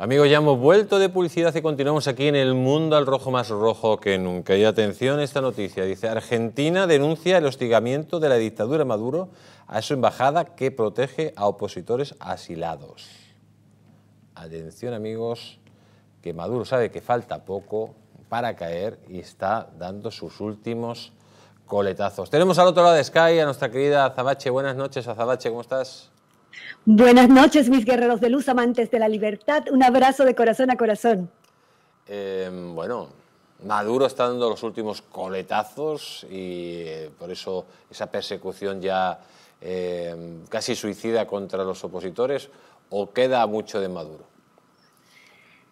Amigos, ya hemos vuelto de publicidad y continuamos aquí en el mundo al rojo más rojo que nunca. Y atención a esta noticia. Dice, Argentina denuncia el hostigamiento de la dictadura Maduro a su embajada que protege a opositores asilados. Atención amigos, que Maduro sabe que falta poco para caer y está dando sus últimos coletazos. Tenemos al otro lado de Sky a nuestra querida Zabache, Buenas noches, Azabache, ¿cómo estás? Buenas noches, mis guerreros de luz, amantes de la libertad. Un abrazo de corazón a corazón. Em, bueno, Maduro está dando los últimos coletazos y eh, por eso esa persecución ya em, casi suicida contra los opositores o queda mucho de Maduro.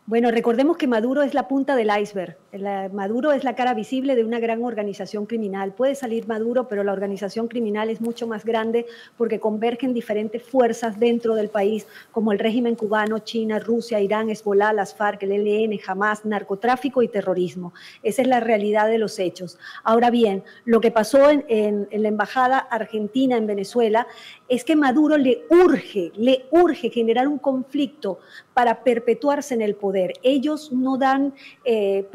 Bueno, recordemos que Maduro es la punta del iceberg. Maduro es la cara visible de una gran organización criminal. Puede salir Maduro, pero la organización criminal es mucho más grande porque convergen diferentes fuerzas dentro del país, como el régimen cubano, China, Rusia, Irán, Hezbollah, las FARC, el ELN, jamás, narcotráfico y terrorismo. Esa es la realidad de los hechos. Ahora bien, lo que pasó en, la embajada argentina en Venezuela es que Maduro le urge, le urge generar un conflicto para perpetuarse en el poder. Ellos no dan eh,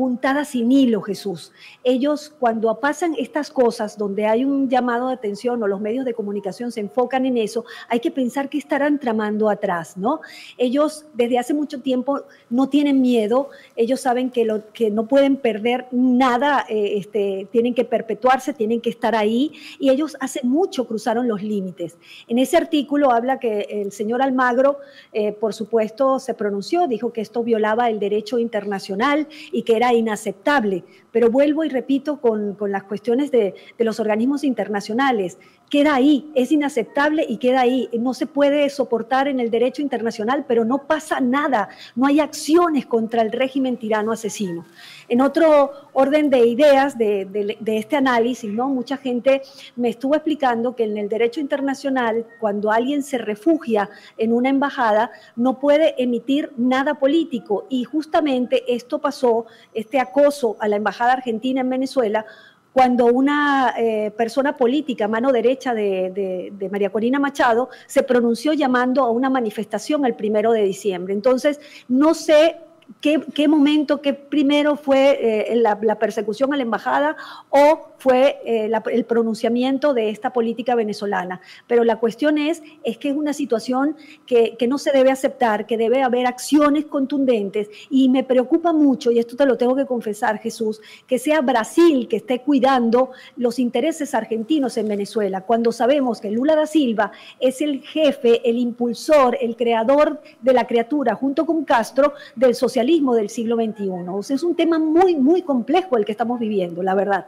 sin hilo, Jesús. Ellos cuando pasan estas cosas donde hay un llamado de atención o los medios de comunicación se enfocan en eso, hay que pensar que estarán tramando atrás, ¿no? Ellos desde hace mucho tiempo no tienen miedo, ellos saben que, lo, que no pueden perder nada, eh, este, tienen que perpetuarse, tienen que estar ahí y ellos hace mucho cruzaron los límites. En ese artículo habla que el señor Almagro, eh, por supuesto, se pronunció, dijo que esto violaba el derecho internacional y que era inaceptable aceptable, Pero vuelvo y repito con, las cuestiones de, de los organismos internacionales queda ahí, es inaceptable y queda ahí. No se puede soportar en el derecho internacional, pero no pasa nada, no hay acciones contra el régimen tirano asesino. En otro orden de ideas de, este análisis, ¿no? mucha gente me estuvo explicando que en el derecho internacional, cuando alguien se refugia en una embajada, no puede emitir nada político. Y justamente esto pasó, este acoso a la embajada argentina en Venezuela, cuando una eh, persona política, mano derecha de, de, María Corina Machado, se pronunció llamando a una manifestación el primero de diciembre. Entonces, no sé ¿Qué, qué, momento, qué primero fue eh, la, persecución a la embajada o fue eh, el pronunciamiento de esta política venezolana. Pero la cuestión es, es que es una situación que, que, no se debe aceptar, que debe haber acciones contundentes y me preocupa mucho, y esto te lo tengo que confesar Jesús, que sea Brasil que esté cuidando los intereses argentinos en Venezuela, cuando sabemos que Lula da Silva es el jefe, el impulsor, el creador de la criatura, junto con Castro, del socialismo del siglo XXI. O sea, es un tema muy, muy complejo el que estamos viviendo, la verdad.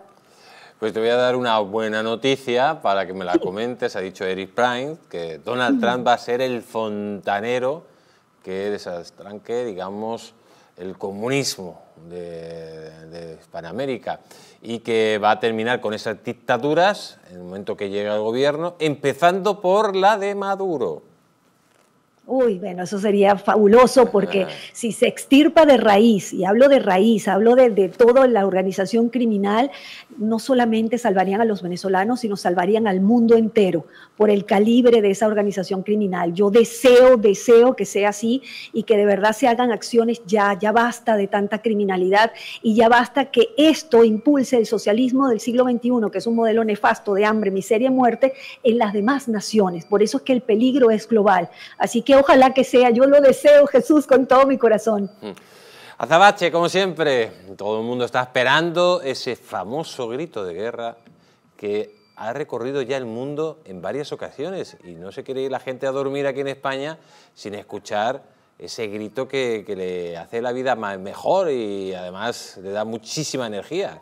Pues te voy a dar una buena noticia para que me la comentes. Ha dicho Eric Prime que Donald Trump va a ser el fontanero que desastranque, digamos, el comunismo de, de, Hispanoamérica y que va a terminar con esas dictaduras en el momento que llega al gobierno, empezando por la de Maduro. Uy, bueno, eso sería fabuloso porque si se extirpa de raíz, y hablo de raíz, hablo de, de toda la organización criminal, no solamente salvarían a los venezolanos, sino salvarían al mundo entero por el calibre de esa organización criminal. Yo deseo, deseo que sea así y que de verdad se hagan acciones ya, ya basta de tanta criminalidad y ya basta que esto impulse el socialismo del siglo XXI, que es un modelo nefasto de hambre, miseria y muerte, en las demás naciones. Por eso es que el peligro es global. Así que ojalá que sea, yo lo deseo, Jesús, con todo mi corazón. Mm. Azabache, como siempre, todo el mundo está esperando ese famoso grito de guerra que ha recorrido ya el mundo en varias ocasiones y no se quiere ir la gente a dormir aquí en España sin escuchar ese grito que, le hace la vida mejor y además le da muchísima energía.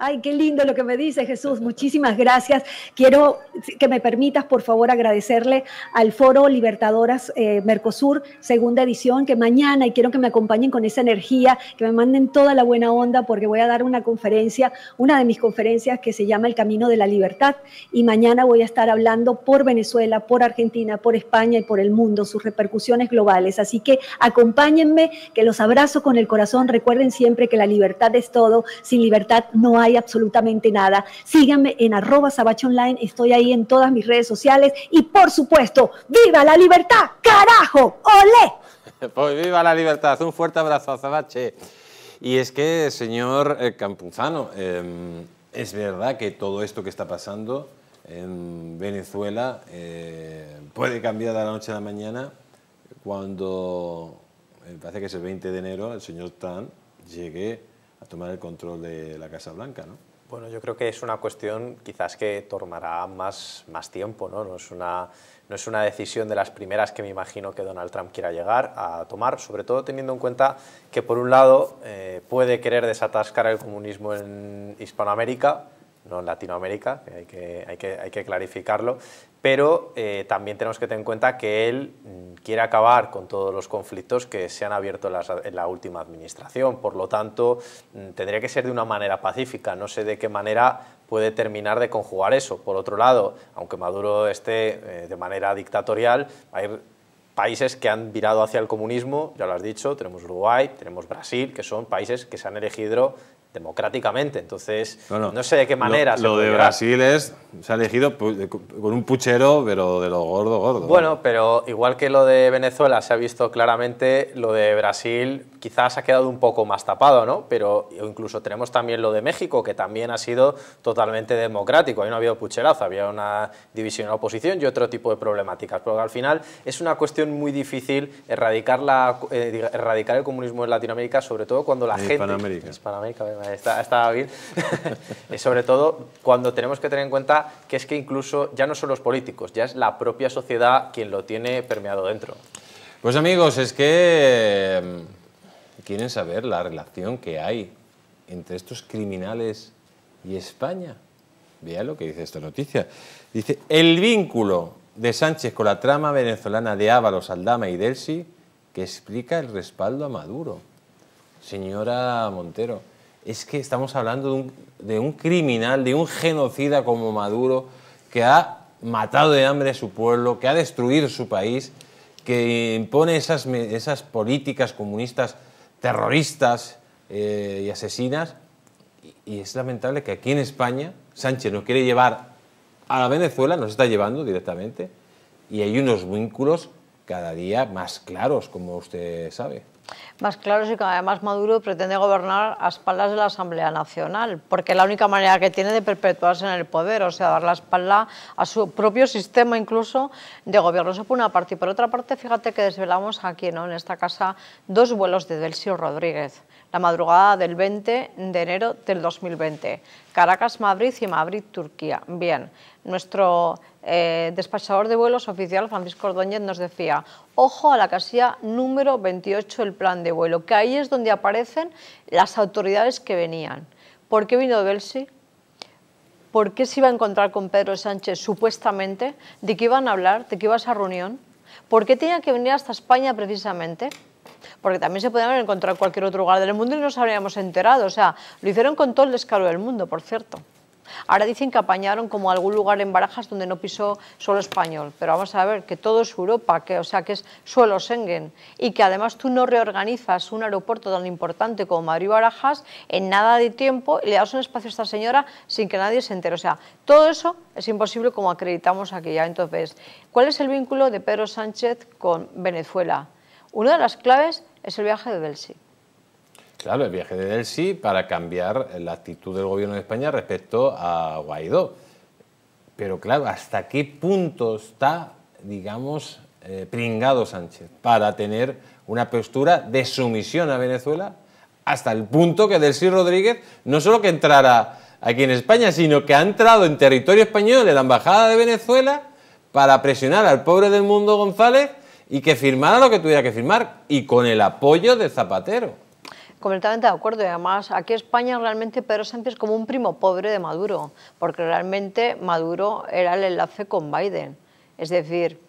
Ay, qué lindo lo que me dice Jesús. Muchísimas gracias. Quiero que me permitas, por favor, agradecerle al Foro Libertadoras eh, Mercosur, segunda edición, que mañana, y quiero que me acompañen con esa energía, que me manden toda la buena onda, porque voy a dar una conferencia, una de mis conferencias que se llama El Camino de la Libertad, y mañana voy a estar hablando por Venezuela, por Argentina, por España y por el mundo, sus repercusiones globales. Así que acompáñenme, que los abrazo con el corazón. Recuerden siempre que la libertad es todo, sin libertad no hay absolutamente nada. Síganme en arroba Online, estoy ahí en todas mis redes sociales y por supuesto, ¡viva la libertad! ¡Carajo! ¡Olé! Pues viva la libertad, un fuerte abrazo a Zabache Y es que, señor eh, Campuzano, em, es verdad que todo esto que está pasando en Venezuela eh, puede cambiar de la noche a la mañana cuando, eh, parece que es el 20 de enero, el señor Tan llegue a tomar el control de la Casa Blanca, ¿no? Bueno, yo creo que es una cuestión quizás que tomará más, más tiempo, ¿no? No es, una, no es una decisión de las primeras que me imagino que Donald Trump quiera llegar a tomar, sobre todo teniendo en cuenta que, por un lado, eh, puede querer desatascar el comunismo en Hispanoamérica, no en Latinoamérica, hay, que, hay, que, clarificarlo, pero eh, también tenemos que tener en cuenta que él mm, quiere acabar con todos los conflictos que se han abierto en la, última administración, por lo tanto mm, tendría que ser de una manera pacífica, no sé de qué manera puede terminar de conjugar eso. Por otro lado, aunque Maduro esté eh, de manera dictatorial, hay países que han virado hacia el comunismo, ya lo has dicho, tenemos Uruguay, tenemos Brasil, que son países que se han elegido democráticamente. Entonces, no, sé de qué manera. Lo, de Brasil es, se ha elegido con un puchero, pero de lo gordo, gordo. Bueno, pero igual que lo de Venezuela se ha visto claramente, lo de Brasil quizás ha quedado un poco más tapado, ¿no? Pero incluso tenemos también lo de México, que también ha sido totalmente democrático. Ahí no ha habido pucherazo, había una división en oposición y otro tipo de problemáticas. Pero al final es una cuestión muy difícil erradicar, la, eh, erradicar el comunismo en Latinoamérica, sobre todo cuando la gente... Hispanoamérica. Hispanoamérica está, bien. Eh, sobre todo cuando tenemos que tener en cuenta que es que incluso ya no son los políticos, ya es la propia sociedad quien lo tiene permeado dentro. Pues amigos, es que mm, quieren saber la relación que hay entre estos criminales y España. Vea lo que dice esta noticia. Dice, el vínculo de Sánchez con la trama venezolana de Ábalos, Aldama y Delsi que explica el respaldo a Maduro. Señora Montero, es que estamos hablando de un, criminal, de un genocida como Maduro, que ha matado de hambre a su pueblo, que ha destruido su país, que impone esas, políticas comunistas terroristas eh, y asesinas. Y, es lamentable que aquí en España Sánchez nos quiere llevar a la Venezuela, nos está llevando directamente, y hay unos vínculos cada día más claros, como usted sabe más claro y que además Maduro pretende gobernar a espaldas de la Asamblea Nacional, porque es la única manera que tiene de perpetuarse en el poder, o sea, dar la espalda a su propio sistema incluso de gobierno. Eso por una parte. Y por otra parte, fíjate que desvelamos aquí, ¿no? en esta casa, dos vuelos de Delcio Rodríguez la madrugada del 20 de enero del 2020. Caracas, Madrid y Madrid, Turquía. Bien, nuestro eh, despachador de vuelos oficial, Francisco Ordóñez, nos decía, ojo a la casilla número 28 del plan de vuelo, que ahí es donde aparecen las autoridades que venían. ¿Por qué vino Belsi? ¿Por qué se iba a encontrar con Pedro Sánchez supuestamente? ¿De qué iban a hablar? ¿De qué iba a esa reunión? ¿Por qué tenía que venir hasta España precisamente? porque también se podrían encontrar en cualquier otro lugar del mundo y nos habríamos enterado. O sea, lo hicieron con todo el descaro del mundo, por cierto. Ahora dicen que apañaron como algún lugar en Barajas donde no pisó solo español, pero vamos a ver que todo es Europa, que, o sea que es suelo Schengen y que además tú no reorganizas un aeropuerto tan importante como Madrid-Barajas en nada de tiempo y le das un espacio a esta señora sin que nadie se entere. O sea, todo eso es imposible como acreditamos aquí ya. Entonces, ¿cuál es el vínculo de Pedro Sánchez con Venezuela? Una de las claves es el viaje de Delsi. Claro, el viaje de Delsi para cambiar la actitud del gobierno de España respecto a Guaidó. Pero claro, ¿hasta qué punto está, digamos, eh, pringado Sánchez para tener una postura de sumisión a Venezuela? Hasta el punto que Delsi Rodríguez no solo que entrara aquí en España, sino que ha entrado en territorio español en la Embajada de Venezuela para presionar al pobre del mundo González y que firmara lo que tuviera que firmar y con el apoyo de Zapatero. Completamente de acuerdo y además aquí España realmente Pedro Sánchez es como un primo pobre de Maduro, porque realmente Maduro era el enlace con Biden. Es decir,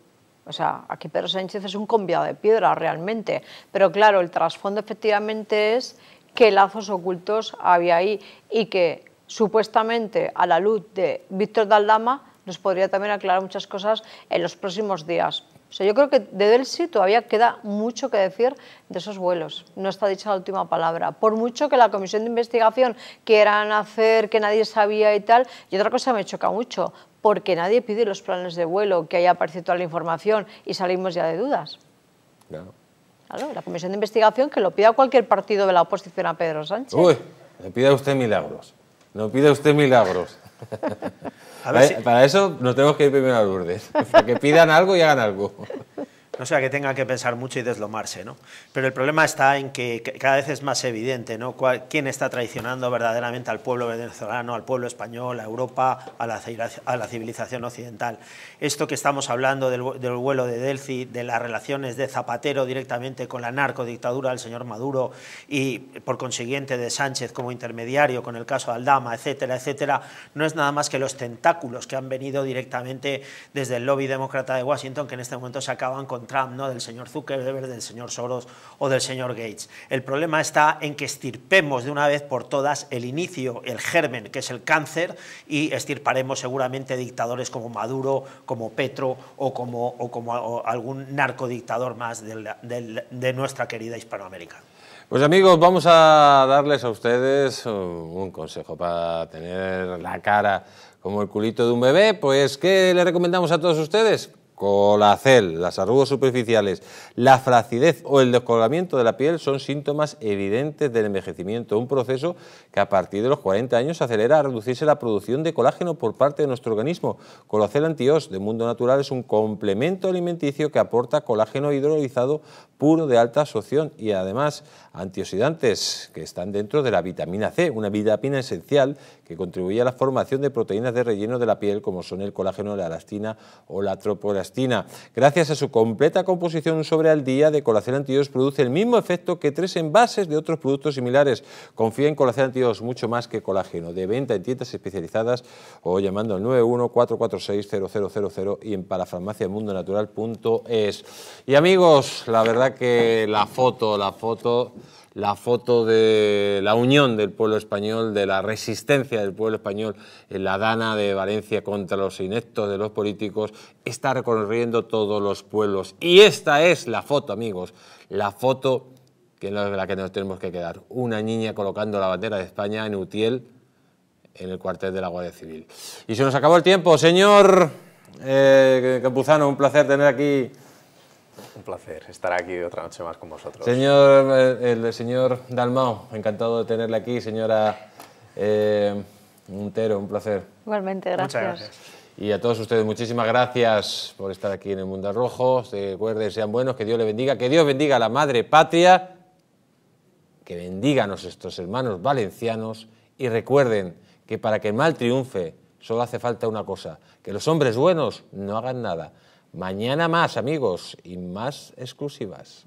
o sea, aquí Pedro Sánchez es un conviado de piedra realmente, pero claro, el trasfondo efectivamente es qué lazos ocultos había ahí y que supuestamente a la luz de Víctor Daldama nos podría también aclarar muchas cosas en los próximos días yo creo que de Delsi todavía queda mucho que decir de esos vuelos. No está dicha la última palabra. Por mucho que la comisión de investigación quieran hacer que nadie sabía y tal, y otra cosa me choca mucho, porque nadie pide los planes de vuelo, que haya aparecido toda la información y salimos ya de dudas. Claro. claro la comisión de investigación que lo pida cualquier partido de la oposición a Pedro Sánchez. Uy, le pide a usted milagros. No pide usted milagros. Para eso nos tenemos que ir primero a los para que pidan algo y hagan algo no sea que tenga que pensar mucho y deslomarse, ¿no? Pero el problema está en que cada vez es más evidente, ¿no? ¿Quién está traicionando verdaderamente al pueblo venezolano, al pueblo español, a Europa, a la, civilización occidental? Esto que estamos hablando del, vuelo de Delphi, de las relaciones de Zapatero directamente con la narcodictadura del señor Maduro y, por consiguiente, de Sánchez como intermediario con el caso de Aldama, etcétera, etcétera, no es nada más que los tentáculos que han venido directamente desde el lobby demócrata de Washington, que en este momento se acaban con Trump, ¿no? del señor Zuckerberg, del señor Soros o del señor Gates. El problema está en que estirpemos de una vez por todas el inicio, el germen, que es el cáncer, y estirparemos seguramente dictadores como Maduro, como Petro o como, como algún narcodictador más de nuestra querida Hispanoamérica. Pues amigos, vamos a darles a ustedes un consejo para tener la cara como el culito de un bebé. Pues, ¿qué le recomendamos a todos ustedes? colacel, las arrugas superficiales, la flacidez o el descolgamiento de la piel son síntomas evidentes del envejecimiento, un proceso que a partir de los 40 años acelera a reducirse la producción de colágeno por parte de nuestro organismo. Colacel antios de Mundo Natural es un complemento alimenticio que aporta colágeno hidrolizado puro de alta absorción y además antioxidantes que están dentro de la vitamina C, una vitamina esencial que contribuye a la formación de proteínas de relleno de la piel como son el colágeno, la elastina o la tropoelastina. Gracias a su completa composición sobre al día de Colacel antioxidos produce el mismo efecto que tres envases de otros productos similares. Confía en Colacel Antios mucho más que colágeno, de venta en tiendas especializadas o llamando al 914460000 y en parafarmaciamundonatural.es. Y amigos, la verdad que la foto, la foto la foto de la unión del pueblo español, de la resistencia del pueblo español en la dana de Valencia contra los ineptos de los políticos, está recorriendo todos los pueblos. Y esta es la foto, amigos, la foto que es la que nos tenemos que quedar. Una niña colocando la bandera de España en Utiel, en el cuartel de la Guardia Civil. Y se nos acabó el tiempo, señor eh, Campuzano, un placer tener aquí un placer estar aquí otra noche más con vosotros. Señor, eh, el señor Dalmao, encantado de tenerle aquí. Señora eh, Montero, un placer. Igualmente, gracias. Muchas gracias. Y a todos ustedes, muchísimas gracias por estar aquí en el Mundo Rojo. recuerden, sean buenos, que Dios les bendiga, que Dios bendiga a la madre patria, que bendiga a hermanos valencianos y recuerden que para que el mal triunfe solo hace falta una cosa, que los hombres buenos no hagan nada. Mañana más, amigos, y más exclusivas.